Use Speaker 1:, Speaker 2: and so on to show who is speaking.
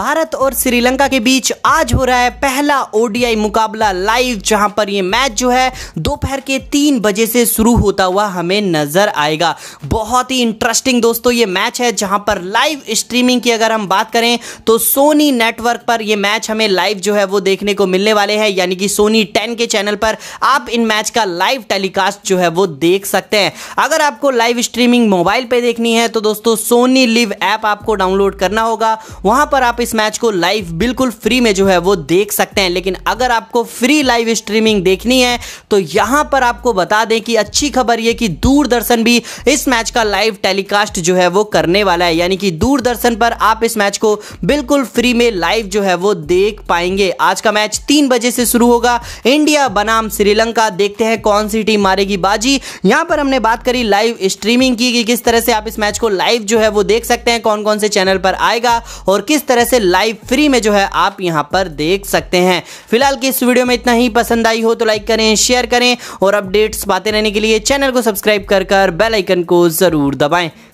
Speaker 1: भारत और श्रीलंका के बीच आज हो रहा है पहला ओडीआई मुकाबला लाइव जहां पर यह मैच जो है दोपहर के तीन बजे से शुरू होता हुआ हमें नजर आएगा बहुत ही इंटरेस्टिंग दोस्तों ये मैच है जहां पर लाइव स्ट्रीमिंग की अगर हम बात करें तो सोनी नेटवर्क पर यह मैच हमें लाइव जो है वो देखने को मिलने वाले हैं यानी कि सोनी टेन के चैनल पर आप इन मैच का लाइव टेलीकास्ट जो है वो देख सकते हैं अगर आपको लाइव स्ट्रीमिंग मोबाइल पर देखनी है तो दोस्तों सोनी लिव ऐप आपको डाउनलोड करना होगा वहां पर आप इस इस मैच को लाइव बिल्कुल फ्री में जो है वो देख सकते हैं लेकिन अगर आपको फ्री लाइव स्ट्रीमिंग देखनी है तो यहां पर आपको बता दें कि अच्छी खबर यह कि दूरदर्शन भी इस मैच का लाइव टेलीकास्ट जो है वो करने वाला है यानी कि दूरदर्शन पर आप इस मैच को बिल्कुल फ्री में लाइव जो है वो देख पाएंगे आज का मैच तीन बजे से शुरू होगा इंडिया बनाम श्रीलंका देखते हैं कौन सी टीम मारेगी बाजी यहां पर हमने बात करी लाइव स्ट्रीमिंग की कि किस तरह से आप इस मैच को लाइव जो है वो देख सकते हैं कौन कौन से चैनल पर आएगा और किस तरह से लाइव फ्री में जो है आप यहां पर देख सकते हैं फिलहाल की इस वीडियो में इतना ही पसंद आई हो तो लाइक करें शेयर करें और अपडेट्स पाते रहने के लिए चैनल को सब्सक्राइब कर कर बेलाइकन को ज़रूर दबाएं